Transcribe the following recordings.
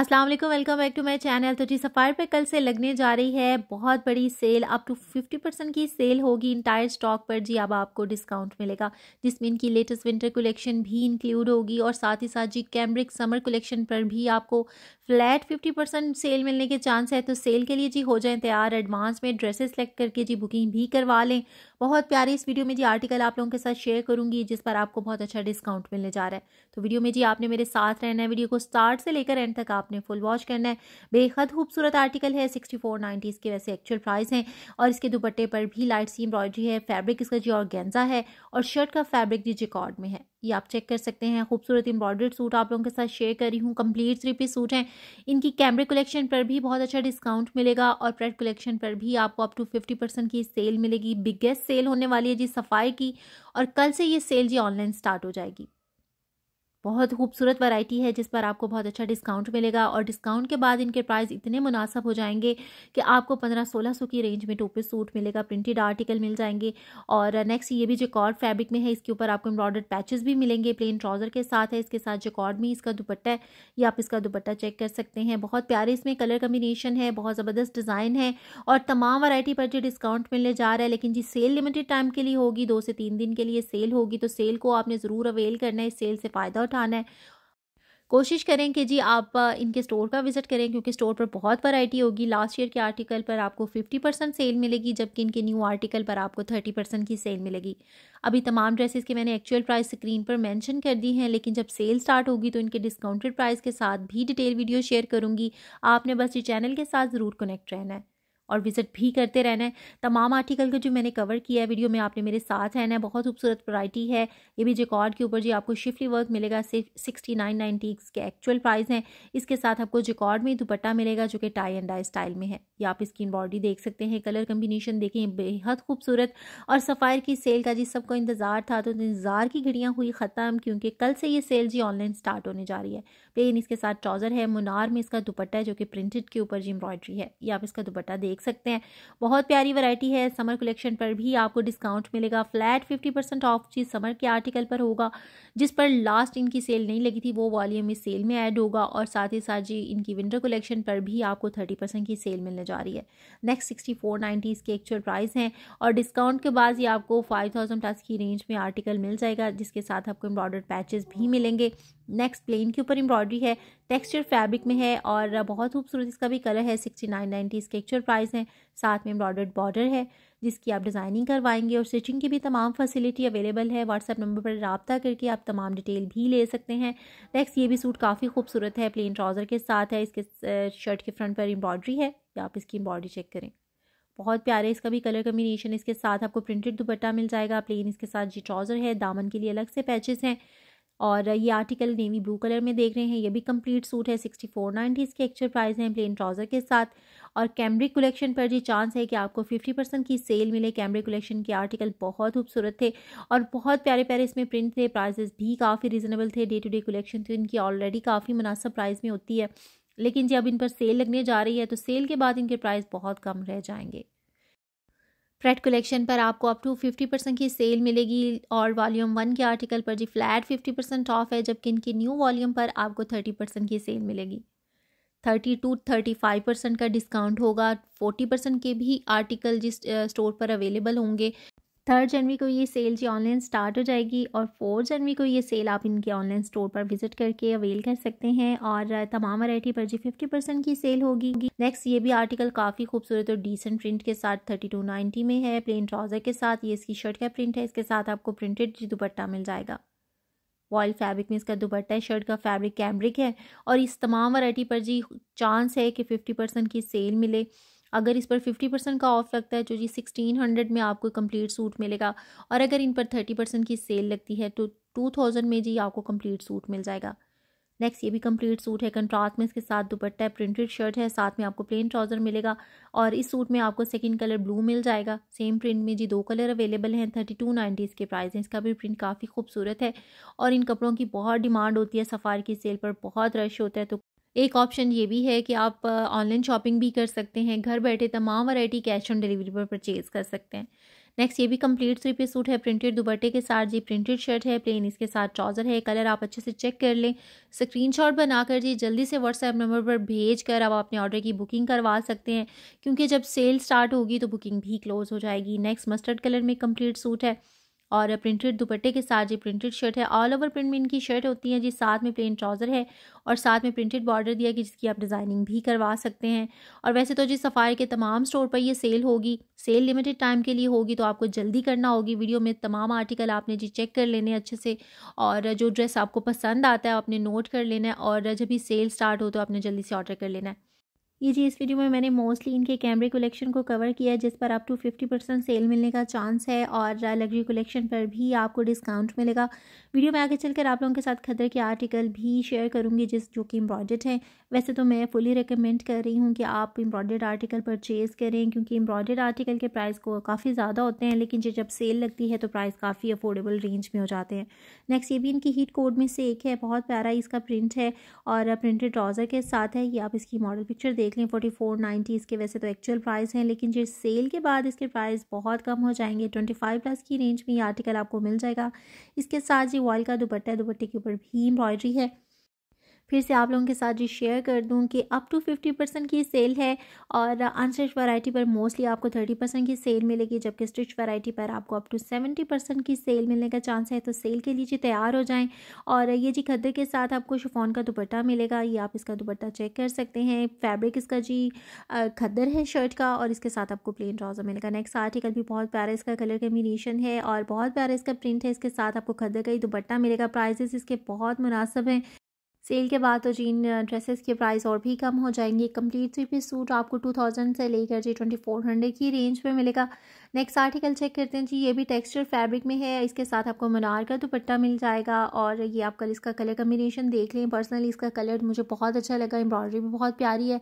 अस्सलाम वालेकुम welcome back to my channel तो जी सफ़ायर पे कल से लगने जा रही है बहुत बड़ी सेल अप टू 50 परसेंट की सेल होगी इंटायर स्टॉक पर जी अब आपको डिस्काउंट मिलेगा जिसमें इनकी लेटेस्ट विंटर कलेक्शन भी इंक्लूड होगी और साथ ही साथ जी कैम्ब्रिक समर कलेक्शन पर भी आपको फ्लैट फिफ्टी परसेंट सेल मिलने के चांस है तो सेल के लिए जी हो जाएं तैयार एडवांस में ड्रेसेस सेलेक्ट करके जी बुकिंग भी करवा लें बहुत प्यारी इस वीडियो में जी आर्टिकल आप लोगों के साथ शेयर करूंगी जिस पर आपको बहुत अच्छा डिस्काउंट मिलने जा रहा है तो वीडियो में जी आपने मेरे साथ रहना है वीडियो को स्टार्ट से लेकर एंड तक आपने फुल वॉच करना है बेहद खूबसूरत आर्टिकल है सिक्सटी फोर नाइन्टी इसके वैसे एक्चुअल प्राइस हैं और इसके दुपट्टे पर भी लाइट सी एम्ब्रॉयडरी है फैब्रिक इसका जी और है और शर्ट का फैब्रिक जी जिकॉर्ड में है ये आप चेक कर सकते हैं खूबसूरत एम्ब्रॉयडर्ड सूट आप लोगों के साथ शेयर कर रही हूँ कंप्लीट थ्री पीस सूट हैं इनकी कैमरे कलेक्शन पर भी बहुत अच्छा डिस्काउंट मिलेगा और प्रेड कलेक्शन पर भी आपको अप टू फिफ्टी परसेंट की सेल मिलेगी बिगेस्ट सेल होने वाली है जी सफाई की और कल से ये सेल जी ऑनलाइन स्टार्ट हो जाएगी बहुत खूबसूरत वैरायटी है जिस पर आपको बहुत अच्छा डिस्काउंट मिलेगा और डिस्काउंट के बाद इनके प्राइस इतने मुनासब हो जाएंगे कि आपको पंद्रह सोलह सौ की रेंज में टोपी सूट मिलेगा प्रिंटेड आर्टिकल मिल जाएंगे और नेक्स्ट ये भी जो कॉर्ड फैब्रिक में है इसके ऊपर आपको एम्ब्रॉयडर्ड पैचेस भी मिलेंगे प्लेन ट्राउज़र के साथ है इसके साथ जो कॉर्ड में इसका दुपट्टा है ये आप इसका दुपट्टा चेक कर सकते हैं बहुत प्यारे इसमें कलर कम्बिनेशन है बहुत ज़बरदस्त डिज़ाइन है और तमाम वरायटी पर जो डिस्काउंट मिलने जा रहा है लेकिन जी सेल लिमिटेड टाइम के लिए होगी दो से तीन दिन के लिए सेल होगी तो सेल को आपने ज़रूर अवेल करना है इस सेल से फ़ायदा उठाना है कोशिश करें कि जी आप इनके स्टोर का विज़िट करें क्योंकि स्टोर पर बहुत वैरायटी होगी लास्ट ईयर के आर्टिकल पर आपको 50 परसेंट सेल मिलेगी जबकि इनके न्यू आर्टिकल पर आपको 30 परसेंट की सेल मिलेगी अभी तमाम ड्रेसेस के मैंने एक्चुअल प्राइस स्क्रीन पर मेंशन कर दी हैं लेकिन जब सेल स्टार्ट होगी तो इनके डिस्काउंटेड प्राइस के साथ भी डिटेल वीडियो शेयर करूँगी आपने बस ये चैनल के साथ ज़रूर कनेक्ट रहना है और विजिट भी करते रहना है तमाम आर्टिकल का जो मैंने कवर किया है वीडियो में आपने मेरे साथ रहना है बहुत खूबसूरत वरायटी है ये भी जिकॉर्ड के ऊपर जी आपको शिफ्टी वर्क मिलेगा सिर्फ सिक्सटी नाइन नाइन्टी इसके एक्चुअल प्राइस हैं इसके साथ आपको जिकॉर्ड में दुपट्टा मिलेगा जो कि टाई एंड डाई स्टाइल में है ये आप इसकी बॉडी देख सकते हैं कलर कम्बिनेशन देखें बेहद खूबसूरत और सफ़ायर की सेल का जी सबको इंतज़ार था तो इंतज़ार की घड़ियाँ हुई ख़त्म क्योंकि कल से ये सेल जी ऑनलाइन स्टार्ट होने जा रही है प्लेन इसके साथ ट्राउज़र है मुनार में इसका दुपट्टा है जो कि प्रिंटेड के ऊपर जी एम्ब्रॉयडरी है ये आप इसका दुपट्टा देख सकते हैं बहुत प्यारी वैरायटी है समर कलेक्शन पर भी आपको डिस्काउंट मिलेगा फ्लैट फिफ्टी परसेंट ऑफ चीज समर के आर्टिकल पर होगा जिस पर लास्ट इनकी सेल नहीं लगी थी वो वॉल्यूम इस सेल में ऐड होगा और साथ ही साथ जी इनकी विंटर कलेक्शन पर भी आपको थर्टी परसेंट की सेल मिलने जा रही है नेक्स्ट सिक्सटी फोर नाइन्टी इसके एक्चुअल प्राइस हैं और डिस्काउंट के बाद ये आपको फाइव थाउजेंड प्लस की रेंज में आर्टिकल मिल जाएगा जिसके साथ आपको एम्ब्रॉयडर्ड पैचेस भी मिलेंगे नेक्स्ट प्लेन के ऊपर एम्ब्रॉयडरी है टेक्सचर फैब्रिक में है और बहुत खूबसूरत इसका भी कलर है सिक्सटी नाइन नाइन्टी इसके एक्चुअल प्राइस लेसेस हैं साथ में एम्ब्रॉयडर्ड बॉर्डर है जिसकी आप डिज़ाइनिंग करवाएंगे और स्टिचिंग की भी तमाम फैसिलिटी अवेलेबल है व्हाट्सएप नंबर पर रबता करके आप तमाम डिटेल भी ले सकते हैं नेक्स्ट ये भी सूट काफ़ी खूबसूरत है प्लेन ट्राउज़र के साथ है इसके शर्ट के फ्रंट पर एम्ब्रॉयड्री है या आप इसकी एम्ब्रॉयड्री चेक करें बहुत प्यारे इसका भी कलर कम्बिनेशन इसके साथ आपको प्रिंटेड दुपट्टा मिल जाएगा प्लेन इसके साथ जी ट्राउज़र है दामन के लिए अलग से पैचेस हैं और ये आर्टिकल नेवी ब्लू कलर में देख रहे हैं ये भी कंप्लीट सूट है सिक्सटी फोर नाइन्टी इसके एक्चुअल प्राइस हैं प्लेन ट्राउज़र के साथ और कैमरे कलेक्शन पर जी चांस है कि आपको फिफ्टी परसेंट की सेल मिले कैमरे कलेक्शन के आर्टिकल बहुत खूबसूरत थे और बहुत प्यारे प्यारे इसमें प्रिंट थे प्राइजेस भी काफ़ी रिजनेबल थे डे टू डे कलेक्शन थी इनकी ऑलरेडी काफ़ी मुनासब प्राइस में होती है लेकिन जब इन पर सेल लगने जा रही है तो सेल के बाद इनके प्राइस बहुत कम रह जाएंगे फ्लैट कलेक्शन पर आपको अप टू फिफ्टी परसेंट की सेल मिलेगी और वॉल्यूम वन के आर्टिकल पर जी फ्लैट फिफ्टी परसेंट ऑफ है जबकि इनकी न्यू वॉल्यूम पर आपको थर्टी परसेंट की सेल मिलेगी thirty two thirty five percent का डिस्काउंट होगा फोर्टी परसेंट के भी आर्टिकल जिस स्टोर पर अवेलेबल होंगे थर्ड जनवरी को ये सेल जी ऑनलाइन स्टार्ट हो जाएगी और फोर्थ जनवरी को ये सेल आप इनके ऑनलाइन स्टोर पर विजिट करके अवेल कर सकते हैं और तमाम वैरायटी पर जी फिफ्टी परसेंट की सेल होगी नेक्स्ट ये भी आर्टिकल काफ़ी खूबसूरत और डिसेंट प्रिंट के साथ थर्टी टू नाइन्टी में है प्लेन ट्राउज़र के साथ ये इसकी शर्ट का प्रिंट है इसके साथ आपको प्रिंटेड दुपट्टा मिल जाएगा वॉइल फैब्रिक में इसका दुपट्टा है शर्ट का फैब्रिक कैमरिक है और इस तमाम वैरायटी पर जी चांस है कि फिफ्टी परसेंट की सेल मिले अगर इस पर फिफ्टी परसेंट का ऑफ लगता है तो जी सिक्सटीन हंड्रेड में आपको कंप्लीट सूट मिलेगा और अगर इन पर थर्टी परसेंट की सेल लगती है तो टू थाउजेंड में जी आपको कंप्लीट सूट मिल जाएगा नेक्स्ट ये भी कंप्लीट सूट है कंट्रास्ट में इसके साथ दुपट्टा है प्रिंटेड शर्ट है साथ में आपको प्लेन ट्राउज़र मिलेगा और इस सूट में आपको सेकंड कलर ब्लू मिल जाएगा सेम प्रिंट में जी दो कलर अवेलेबल हैं थर्टी टू नाइन्टी इसके प्राइस हैं इसका भी प्रिंट काफ़ी खूबसूरत है और इन कपड़ों की बहुत डिमांड होती है सफ़ार की सेल पर बहुत रश होता है तो एक ऑप्शन ये भी है कि आप ऑनलाइन uh, शॉपिंग भी कर सकते हैं घर बैठे तमाम वैरायटी कैश ऑन डिलीवरी पर परचेज़ कर सकते हैं नेक्स्ट ये भी कंप्लीट थ्री पीस सूट है प्रिंटेड दुपट्टे के साथ जी प्रिंटेड शर्ट है प्लेन इसके साथ ट्राउज़र है कलर आप अच्छे से चेक कर लें स्क्रीनशॉट बनाकर जी जल्दी से व्हाट्सएप नंबर पर भेज कर आप अपने ऑर्डर की बुकिंग करवा सकते हैं क्योंकि जब सेल स्टार्ट होगी तो बुकिंग भी क्लोज़ हो जाएगी नेक्स्ट मस्टर्ड कलर में कम्प्लीट सूट है और प्रिंटेड दुपट्टे के साथ ये प्रिंटेड शर्ट है ऑल ओवर प्रिंट में इनकी शर्ट होती है जी साथ में प्लेन ट्राउज़र है और साथ में प्रिंटेड बॉर्डर दिया कि जिसकी आप डिज़ाइनिंग भी करवा सकते हैं और वैसे तो जी सफ़ाई के तमाम स्टोर पर ये सेल होगी सेल लिमिटेड टाइम के लिए होगी तो आपको जल्दी करना होगी वीडियो में तमाम आर्टिकल आपने जी चेक कर लेने अच्छे से और जो ड्रेस आपको पसंद आता है आपने नोट कर लेना है और जब भी सेल स्टार्ट हो तो आपने जल्दी से ऑर्डर कर लेना है ये जी इस वीडियो में मैंने मोस्टली इनके कैमरे कलेक्शन को कवर किया है जिस पर आप टू फिफ्टी परसेंट सेल मिलने का चांस है और लग्जरी कलेक्शन पर भी आपको डिस्काउंट मिलेगा वीडियो में आगे चलकर आप लोगों के साथ खदर के आर्टिकल भी शेयर करूंगी जिस जो कि एम्ब्रॉयड हैं वैसे तो मैं फुली रिकमेंड कर रही हूँ कि आप एम्ब्रॉयड आर्टिकल परचेज़ करें क्योंकि एम्ब्रॉयड आर्टिकल के प्राइस को काफ़ी ज़्यादा होते हैं लेकिन जब सेल लगती है तो प्राइस काफ़ी अफोर्डेबल रेंज में हो जाते हैं नेक्स्ट ये भी इनकी हीट कोड में से एक है बहुत प्यारा इसका प्रिंट है और प्रिंटेड ट्राउज़र के साथ है ये आप इसकी मॉडल पिक्चर देख लें फोर्टी फोर नाइन्टी इसके वैसे तो एक्चुअल प्राइस हैं लेकिन जो सेल के बाद इसके प्राइस बहुत कम हो जाएंगे ट्वेंटी फाइव प्लस की रेंज में ये आर्टिकल आपको मिल जाएगा इसके साथ ये वॉल का दुपट्टा है दुपट्टे के ऊपर भी एम्ब्रॉयडरी है फिर से आप लोगों के साथ जी शेयर कर दूँ कि अप टू फिफ्टी परसेंट की सेल है और अनस्टिच वैरायटी पर मोस्टली आपको थर्टी परसेंट की सेल मिलेगी जबकि स्टिच वैरायटी पर आपको अप टू सेवेंटी परसेंट की सेल मिलने का चांस है तो सेल के लिए जी तैयार हो जाएँ और ये जी खदर के साथ आपको शिफोन का दुपट्टा मिलेगा ये आप इसका दुपट्टा चेक कर सकते हैं फैब्रिक इसका जी खदर है शर्ट का और इसके साथ आपको प्लेन ट्राउज़र मिलेगा नेक्स्ट आर्टिकल भी बहुत प्यारा इसका कलर कम्बिनेशन है और बहुत प्यारा इसका प्रिंट है इसके साथ आपको खदर का ही दुपट्टा मिलेगा प्राइजेस इसके बहुत मुनासब हैं सेल के बाद तो जी इन ड्रेसेस के प्राइस और भी कम हो जाएंगे कंप्लीट थ्री पीस सूट आपको टू थाउजेंड से लेकर जी ट्वेंटी फोर हंड्रेड की रेंज पे मिलेगा नेक्स्ट आर्टिकल चेक करते हैं जी ये भी टेक्सचर फैब्रिक में है इसके साथ आपको मनार का दुपट्टा मिल जाएगा और ये आप कल इसका कलर कम्बिनेशन देख लें पर्सनली इसका कलर मुझे बहुत अच्छा लगा एम्ब्रॉयडरी भी बहुत प्यारी है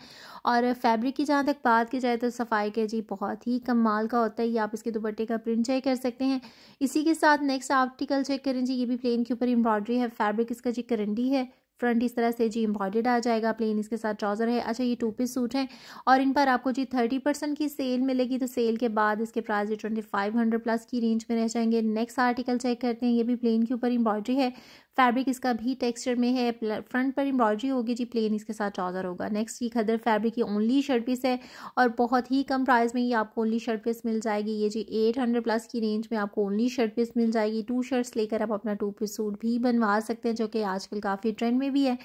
और फैब्रिक की जहाँ तक बात की जाए तो सफाई के जी बहुत ही माल का होता है ये आप इसके दुपट्टे का प्रिंट चेक कर सकते हैं इसी के साथ नेक्स्ट आर्टिकल चेक करें जी ये भी प्लेन के ऊपर एम्ब्रॉयडरी है फैब्रिक इसका जी करंडी है फ्रंट इस तरह से जी एम्ब्रॉयडेड आ जाएगा प्लेन इसके साथ ट्राउज़र है अच्छा ये टू पीस सूट है और इन पर आपको जी थर्टी परसेंट की सेल मिलेगी तो सेल के बाद इसके price twenty five hundred plus की रेंज में रह जाएंगे नेक्स्ट आर्टिकल चेक करते हैं ये भी प्लेन के ऊपर एम्ब्रॉयडरी है फैब्रिक इसका भी टेक्सचर में है फ्रंट पर एम्ब्रॉयडरी होगी जी प्लेन इसके साथ ट्राउज़र होगा नेक्स्ट ये खदर फैब्रिक की ओनली शर्ट पीस है और बहुत ही कम प्राइस में ये आपको ओनली शर्ट पीस मिल जाएगी ये जी एट हंड्रेड प्लस की रेंज में आपको ओनली शर्ट पीस मिल जाएगी टू शर्ट्स लेकर आप अपना टू पीस सूट भी बनवा सकते हैं जो कि आजकल काफ़ी ट्रेंड में भी है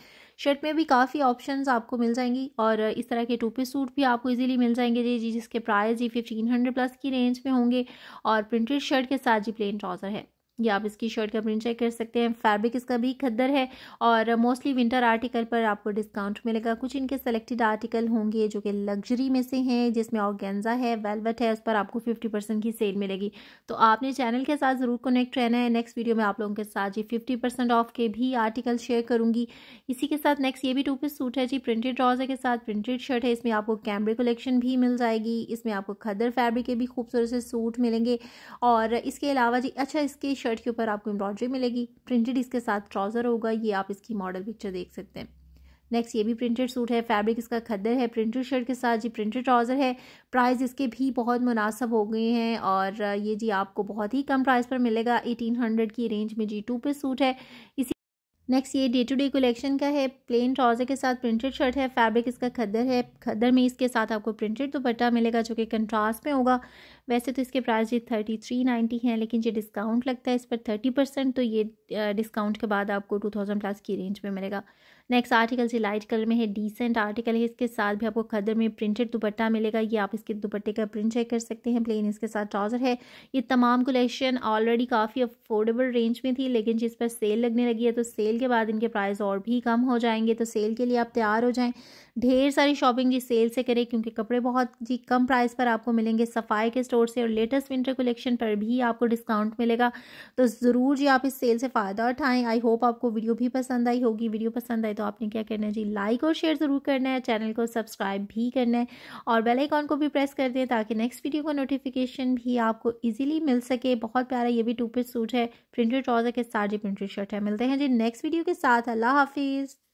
शर्ट में भी काफ़ी ऑप्शन आपको मिल जाएंगी और इस तरह के टू पीस सूट भी आपको ईजिली मिल जाएंगे जी जी जिसके प्राइस जी फिफ्टीन हंड्रेड प्लस की रेंज में होंगे और प्रिंटेड शर्ट के साथ जी प्लेन ट्राउज़र है या आप इसकी शर्ट का प्रिंट चेक कर सकते हैं फैब्रिक इसका भी खद्दर है और मोस्टली विंटर आर्टिकल पर आपको डिस्काउंट मिलेगा कुछ इनके सेलेक्टेड आर्टिकल होंगे जो कि लग्जरी में से हैं जिसमें ऑर्गेन्जा है वेलवेट है उस पर आपको फिफ्टी परसेंट की सेल मिलेगी तो आपने चैनल के साथ ज़रूर कनेक्ट रहना है नेक्स्ट वीडियो में आप लोगों के साथ ये फिफ्टी परसेंट ऑफ के भी आर्टिकल शेयर करूँगी इसी के साथ नेक्स्ट ये भी टू पीस सूट है जी प्रिंटेड ट्राउजर के साथ प्रिंटेड शर्ट है इसमें आपको कैमरे कलेक्शन भी मिल जाएगी इसमें आपको खदर फैब्रिक के भी खूबसूरत से सूट मिलेंगे और इसके अलावा जी अच्छा इसके शर्ट के ऊपर आपको एम्ब्रॉयडरी मिलेगी प्रिंटेड इसके साथ ट्राउज़र होगा ये आप इसकी मॉडल पिक्चर देख सकते हैं नेक्स्ट ये भी प्रिंटेड सूट है फैब्रिक इसका खद्दर है प्रिंटेड शर्ट के साथ जी प्रिंटेड ट्राउज़र है प्राइस इसके भी बहुत मुनासब हो गए हैं और ये जी आपको बहुत ही कम प्राइस पर मिलेगा एटीन हंड्रेड की रेंज में जी टू पे सूट है इसी नेक्स्ट ये डे टू डे कलेक्शन का है प्लेन ट्राउज़र के साथ प्रिंटेड शर्ट है फैब्रिक इसका खद्दर है खद्दर में इसके साथ आपको प्रिंटेड दुपट्टा मिलेगा जो कि कंट्रास्ट में होगा वैसे तो इसके प्राइस ये थर्टी थ्री नाइन्टी हैं लेकिन जो डिस्काउंट लगता है इस पर थर्टी परसेंट तो ये डिस्काउंट के बाद आपको टू थाउजेंड प्लस की रेंज में मिलेगा नेक्स्ट आर्टिकल जी लाइट कलर में है डिसेंट आर्टिकल है इसके साथ भी आपको खदर में प्रिंटेड दुपट्टा मिलेगा ये आप इसके दुपट्टे का प्रिंट चेक कर सकते हैं प्लेन इसके साथ ट्राउज़र है ये तमाम कलेक्शन ऑलरेडी काफ़ी अफोर्डेबल रेंज में थी लेकिन जिस पर सेल लगने लगी है तो सेल के बाद इनके प्राइस और भी कम हो जाएंगे तो सेल के लिए आप तैयार हो जाएँ ढेर सारी शॉपिंग जी सेल से करें क्योंकि कपड़े बहुत जी कम प्राइस पर आपको मिलेंगे सफाई के स्टोर से और लेटेस्ट विंटर कलेक्शन पर भी आपको डिस्काउंट मिलेगा तो ज़रूर जी आप इस सेल से फ़ायदा उठाएँ आई होप आपको वीडियो भी पसंद आई होगी वीडियो पसंद आई तो आपने क्या करना है जी लाइक और शेयर ज़रूर करना है चैनल को सब्सक्राइब भी करना है और बेल आइकॉन को भी प्रेस कर दें ताकि नेक्स्ट वीडियो का नोटिफिकेशन भी आपको ईजिली मिल सके बहुत प्यारा ये भी टू पीस सूट है प्रिंटेड ट्राउज़र के साथ जी प्रिंटेड शर्ट है मिलते हैं जी नेक्स्ट वीडियो के साथ अल्लाह हाफिज़